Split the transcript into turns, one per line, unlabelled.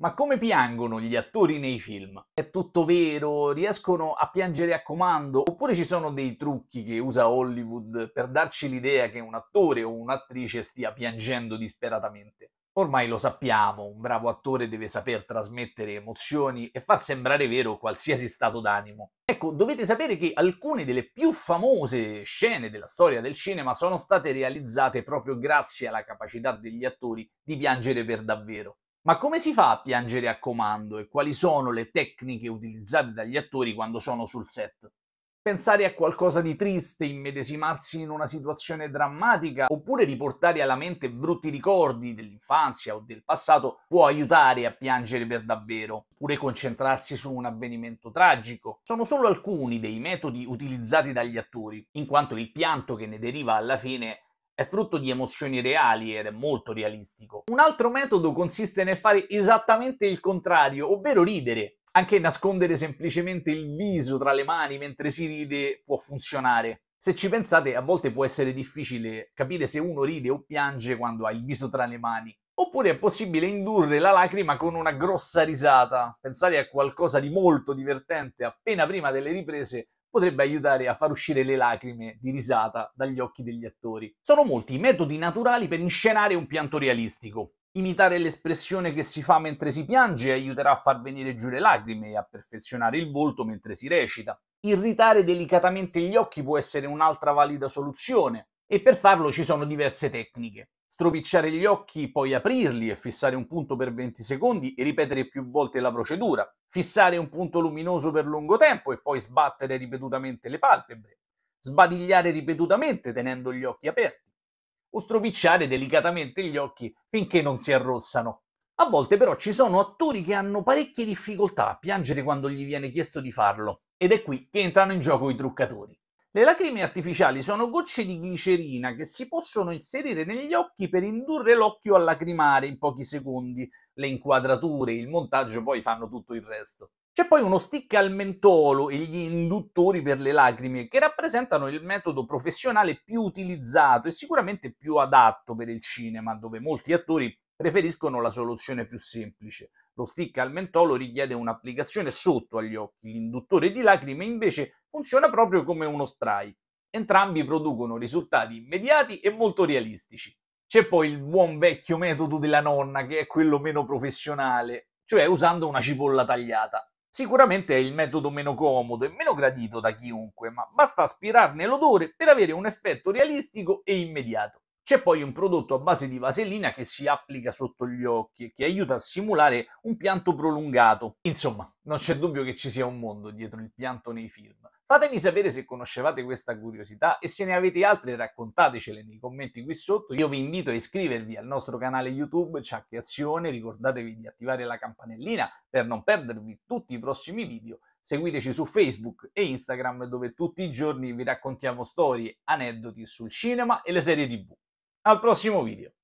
Ma come piangono gli attori nei film? È tutto vero? Riescono a piangere a comando? Oppure ci sono dei trucchi che usa Hollywood per darci l'idea che un attore o un'attrice stia piangendo disperatamente? Ormai lo sappiamo, un bravo attore deve saper trasmettere emozioni e far sembrare vero qualsiasi stato d'animo. Ecco, dovete sapere che alcune delle più famose scene della storia del cinema sono state realizzate proprio grazie alla capacità degli attori di piangere per davvero. Ma come si fa a piangere a comando e quali sono le tecniche utilizzate dagli attori quando sono sul set? Pensare a qualcosa di triste, immedesimarsi in una situazione drammatica oppure riportare alla mente brutti ricordi dell'infanzia o del passato può aiutare a piangere per davvero, oppure concentrarsi su un avvenimento tragico. Sono solo alcuni dei metodi utilizzati dagli attori, in quanto il pianto che ne deriva alla fine è frutto di emozioni reali ed è molto realistico. Un altro metodo consiste nel fare esattamente il contrario, ovvero ridere. Anche nascondere semplicemente il viso tra le mani mentre si ride può funzionare. Se ci pensate, a volte può essere difficile capire se uno ride o piange quando ha il viso tra le mani. Oppure è possibile indurre la lacrima con una grossa risata. Pensare a qualcosa di molto divertente appena prima delle riprese potrebbe aiutare a far uscire le lacrime di risata dagli occhi degli attori. Sono molti i metodi naturali per inscenare un pianto realistico. Imitare l'espressione che si fa mentre si piange aiuterà a far venire giù le lacrime e a perfezionare il volto mentre si recita. Irritare delicatamente gli occhi può essere un'altra valida soluzione, e per farlo ci sono diverse tecniche stropicciare gli occhi, poi aprirli e fissare un punto per 20 secondi e ripetere più volte la procedura, fissare un punto luminoso per lungo tempo e poi sbattere ripetutamente le palpebre, sbadigliare ripetutamente tenendo gli occhi aperti o stropicciare delicatamente gli occhi finché non si arrossano. A volte però ci sono attori che hanno parecchie difficoltà a piangere quando gli viene chiesto di farlo ed è qui che entrano in gioco i truccatori. Le lacrime artificiali sono gocce di glicerina che si possono inserire negli occhi per indurre l'occhio a lacrimare in pochi secondi. Le inquadrature, il montaggio poi fanno tutto il resto. C'è poi uno stick al mentolo e gli induttori per le lacrime che rappresentano il metodo professionale più utilizzato e sicuramente più adatto per il cinema, dove molti attori preferiscono la soluzione più semplice. Lo stick al mentolo richiede un'applicazione sotto agli occhi, l'induttore di lacrime invece funziona proprio come uno spray. Entrambi producono risultati immediati e molto realistici. C'è poi il buon vecchio metodo della nonna, che è quello meno professionale, cioè usando una cipolla tagliata. Sicuramente è il metodo meno comodo e meno gradito da chiunque, ma basta aspirarne l'odore per avere un effetto realistico e immediato. C'è poi un prodotto a base di vasellina che si applica sotto gli occhi e che aiuta a simulare un pianto prolungato. Insomma, non c'è dubbio che ci sia un mondo dietro il pianto nei film. Fatemi sapere se conoscevate questa curiosità e se ne avete altre raccontatecele nei commenti qui sotto. Io vi invito a iscrivervi al nostro canale YouTube Ciacche Azione, ricordatevi di attivare la campanellina per non perdervi tutti i prossimi video. Seguiteci su Facebook e Instagram dove tutti i giorni vi raccontiamo storie, aneddoti sul cinema e le serie tv al prossimo video.